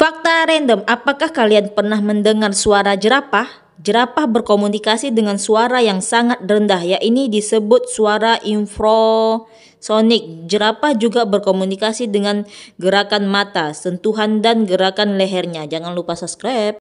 Fakta random, apakah kalian pernah mendengar suara jerapah? Jerapah berkomunikasi dengan suara yang sangat rendah, ya ini disebut suara infrasonik. Jerapah juga berkomunikasi dengan gerakan mata, sentuhan, dan gerakan lehernya. Jangan lupa subscribe.